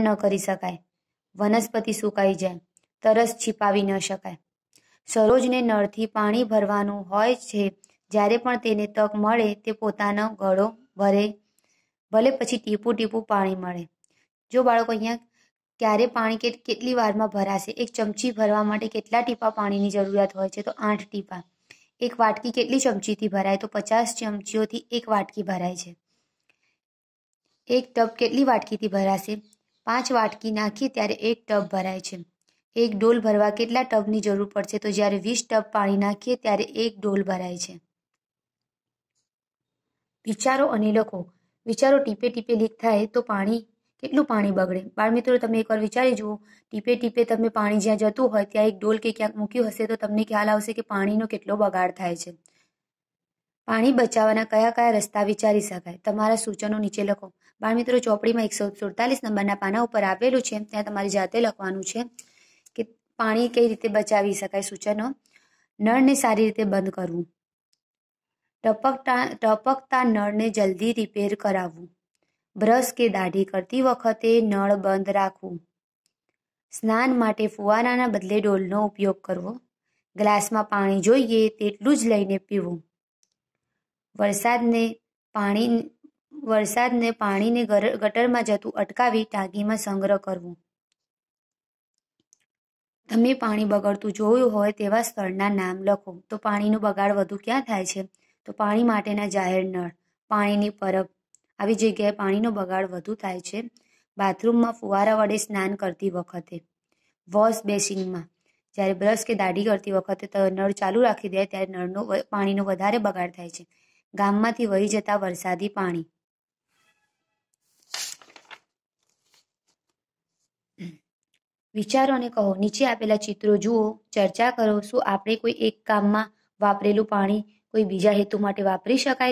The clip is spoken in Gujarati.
ન કરી શકાય વનસ્પતિ સુકાઈ જાય તરસ છીપાવી ન શકાય સરોજને નળથી પાણી ભરવાનું હોય છે જ્યારે પણ તેને તક મળે તે પોતાનો ગળો ભરે ભલે પછી ટીપુ ટીપું પાણી મળે જો બાળકો અહીંયા ક્યારે પાણી કે કેટલી વારમાં ભરાશે એક ચમચી ભરવા માટે કેટલા ટીપા પાણીની જરૂરિયાત હોય છે તો આઠ ટીપા એક વાટકી કેટલી ચમચીથી ભરાય તો પચાસ ચમચીઓથી એક વાટકી ભરાય છે એક ટપ કેટલી વાટકીથી ભરાશે પાંચ વાટકી નાખીએ ત્યારે એક ટબ ભરાય છે એક ડોલ ભરવા કેટલા ટબની જરૂર પડશે તો જ્યારે વીસ ટબ પાણી નાખીએ ત્યારે એક ડોલ ભરાય છે વિચારો અને લખો વિચારો ટીપે ટીપે લીક થાય તો પાણી કેટલું પાણી બગડે બાળમિત્રો તમે એકવાર વિચારી જુઓ ટીપે ટીપે તમે પાણી જ્યાં જતું હોય ત્યાં એક ડોલ કે ક્યાંક મૂક્યું હશે તો તમને ખ્યાલ આવશે કે પાણીનો કેટલો બગાડ થાય છે પાણી બચાવવાના કયા કયા રસ્તા વિચારી શકાય તમારા સૂચનો નીચે લખો બાળમિત્રો ચોપડીમાં એકસો સુડતાલીસ નંબરના પાના ઉપર આપેલું છે ત્યાં તમારે જાતે લખવાનું છે કે પાણી કઈ રીતે બચાવી શકાય સૂચનો નળને સારી રીતે બંધ કરવું ટપકતા ટપકતા નળને જલ્દી રિપેર કરાવવું બ્રશ કે દાઢી કરતી વખતે નળ બંધ રાખવું સ્નાન માટે ફુવારાના બદલે ડોલનો ઉપયોગ કરવો ગ્લાસમાં પાણી જોઈએ તેટલું જ લઈને પીવું વરસાદને પાણી વરસાદને પાણીને ગટરમાં જતું અટકાવી ટાંકીમાં સંગ્રહ કરવો તમે પાણી બગડતું જોયું હોય તેવા સ્થળના નામ લખો તો પાણીનો બગાડ વધુ ક્યાં થાય છે તો પાણી માટેના જાહેર નળ પાણીની પરબ આવી જગ્યાએ પાણીનો બગાડ વધુ થાય છે બાથરૂમમાં ફુવારા વડે સ્નાન કરતી વખતે વોશ બેસિનમાં જ્યારે બ્રશ કે દાઢી કરતી વખતે નળ ચાલુ રાખી દે ત્યારે નળનો પાણીનો વધારે બગાડ થાય છે ગામમાંથી વહી જતા વરસાદી પાણી વિચારો અને કહો નીચે આપેલા ચિત્રો જુઓ ચર્ચા કરો શું આપણે કોઈ એક કામમાં વાપરેલું પાણી કોઈ બીજા હેતુ માટે વાપરી શકાય